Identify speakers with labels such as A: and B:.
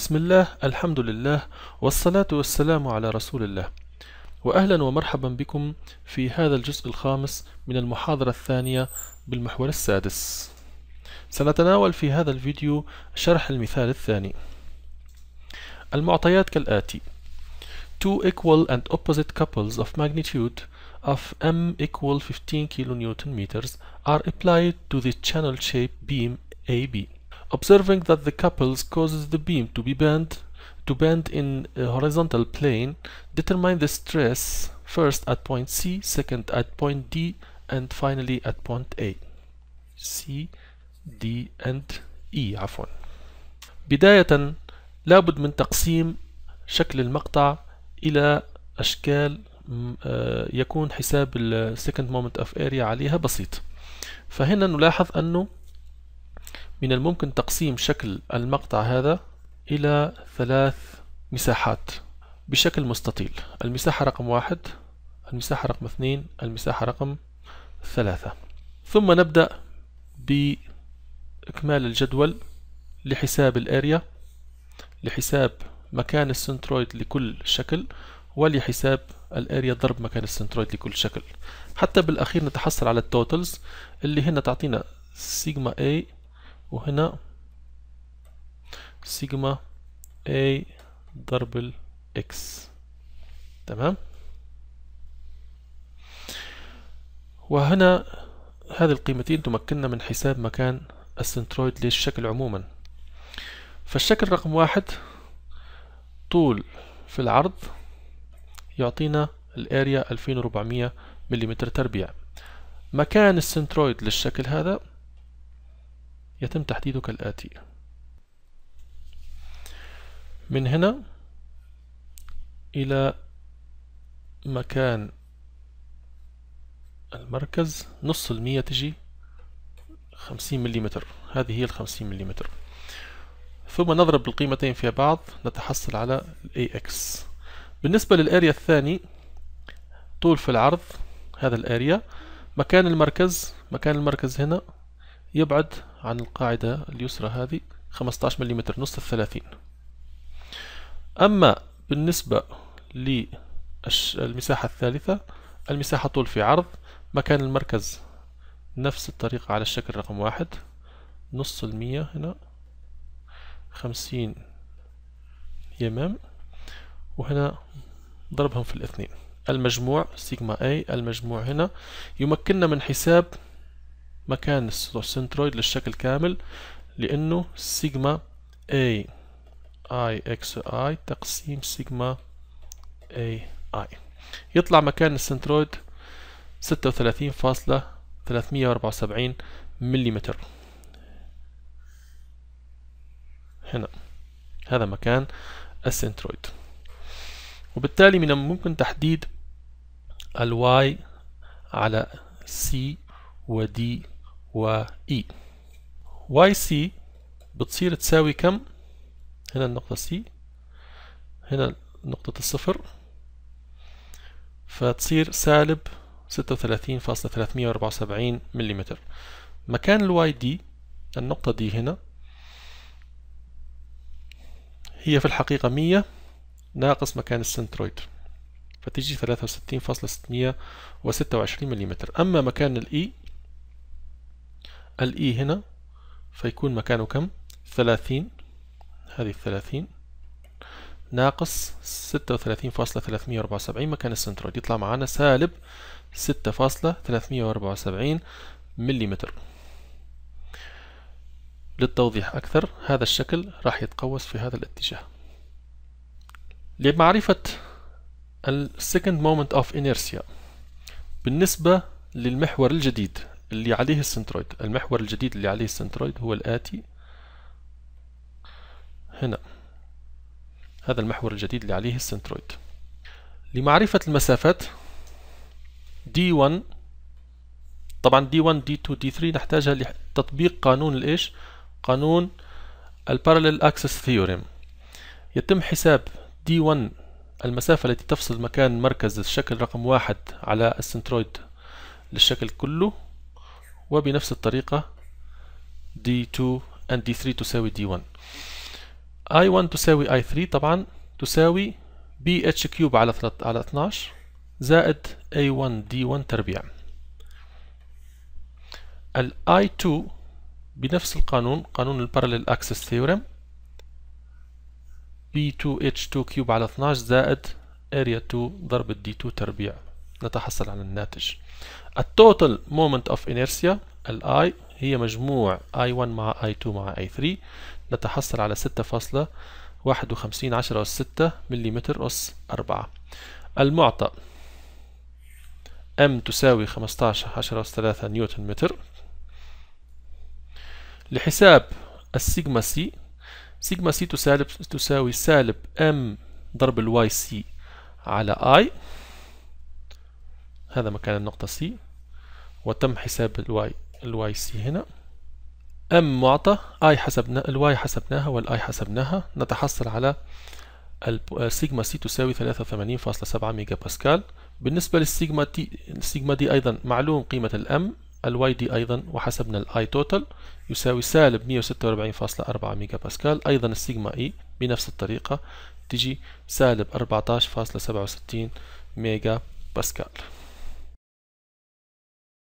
A: بسم الله الحمد لله والصلاة والسلام على رسول الله وأهلا ومرحبا بكم في هذا الجزء الخامس من المحاضرة الثانية بالمحور السادس سنتناول في هذا الفيديو شرح المثال الثاني المعطيات كالآتي Two equal and opposite couples of magnitude of m equal 15 kN meters are applied to the channel shape beam AB Observing that the couples causes the beam to be bent to bend in a horizontal plane, determine the stress first at point C, second at point D, and finally at point A. C, D, and E عفوا. بداية لابد من تقسيم شكل المقطع إلى أشكال يكون حساب second moment of area عليها بسيط فهنا نلاحظ أنه من الممكن تقسيم شكل المقطع هذا إلى ثلاث مساحات بشكل مستطيل المساحة رقم واحد المساحة رقم اثنين المساحة رقم ثلاثة ثم نبدأ بإكمال الجدول لحساب الأريا لحساب مكان السنترويد لكل شكل ولحساب الاريا ضرب مكان السنترويد لكل شكل حتى بالاخير نتحصل على التوتلز اللي هنا تعطينا سيجما A وهنا سيجما A ضرب ال X تمام وهنا هذه القيمتين تمكننا من حساب مكان السنترويد للشكل عموما فالشكل رقم واحد طول في العرض يعطينا الاريا 2400 ملم تربيع مكان السنترويد للشكل هذا يتم تحديده كالآتي من هنا إلى مكان المركز نص المية تجي خمسين مليمتر هذه هي الخمسين مليمتر ثم نضرب القيمتين في بعض نتحصل على AX بالنسبة للاريا الثاني طول في العرض هذا الاريا مكان المركز مكان المركز هنا يبعد عن القاعدة اليسرى هذه 15 ملم نص الثلاثين أما بالنسبة للمساحة الثالثة المساحة طول في عرض مكان المركز نفس الطريقة على الشكل رقم واحد نص المية هنا خمسين يمام وهنا ضربهم في الاثنين المجموع سيجما اي المجموع هنا يمكننا من حساب مكان السنترويد للشكل كامل لأنه سيجما A I X I تقسيم سيجما A I يطلع مكان السنترويد 36.374 ملم هنا هذا مكان السنترويد وبالتالي من الممكن تحديد الواي على سي ودي و E واي سي بتصير تساوي كم هنا النقطة C هنا نقطة الصفر فتصير سالب 36.374 ملم مكان الواي دي النقطة دي هنا هي في الحقيقة 100 ناقص مكان السنترويد فتجي 63.626 ملم أما مكان الإي e، الاي e هنا فيكون مكانه كم ثلاثين هذه الثلاثين ناقص ستة وثلاثين فاصلة ثلاثمية وأربعة وسبعين مكان السنترويد يطلع معانا سالب ستة فاصلة ثلاثمية وأربعة وسبعين مليمتر للتوضيح أكثر هذا الشكل راح يتقوس في هذا الاتجاه لمعرفة الـ second moment of inertia بالنسبة للمحور الجديد اللي عليه السنترويد المحور الجديد اللي عليه السنترويد هو الآتي هنا هذا المحور الجديد اللي عليه السنترويد لمعرفة المسافات D1 طبعا D1 D2 D3 نحتاجها لتطبيق قانون الايش قانون البارلل اكسس ثيوريم يتم حساب D1 المسافة التي تفصل مكان مركز الشكل رقم واحد على السنترويد للشكل كله وبنفس الطريقة D2 and D3 تساوي D1 I1 تساوي I3 طبعا تساوي BH كيوب على 12 زائد A1 D1 تربيع ال I2 بنفس القانون قانون البارلل اكسس ثيورم B2H2 كيوب على 12 زائد اريا 2 ضرب D2 تربيع نتحصل على الناتج التوتال مومنت اوف انيرسيا الاي هي مجموع I1 مع I2 مع I3 نتحصل على 6.51 عشرة والستة مليمتر أس أربعة المعطى ام تساوي 15 عشرة والثلاثة نيوتن متر لحساب السيجما سي سيجما سي تساوي سالب ام ضرب الواي سي على I هذا مكان النقطة C وتم حساب الواي الواي سي هنا ام معطى اي حسبنا الواي حسبناها والاي حسبناها نتحصل على السيجما آه، سي تساوي 83.7 ميجا باسكال بالنسبة للسيجما تي السيجما دي أيضا معلوم قيمة الأم الواي دي أيضا وحسبنا الآي توتال يساوي سالب 146.4 ميجا باسكال أيضا السيجما إي e بنفس الطريقة تجي سالب 14.67 ميجا باسكال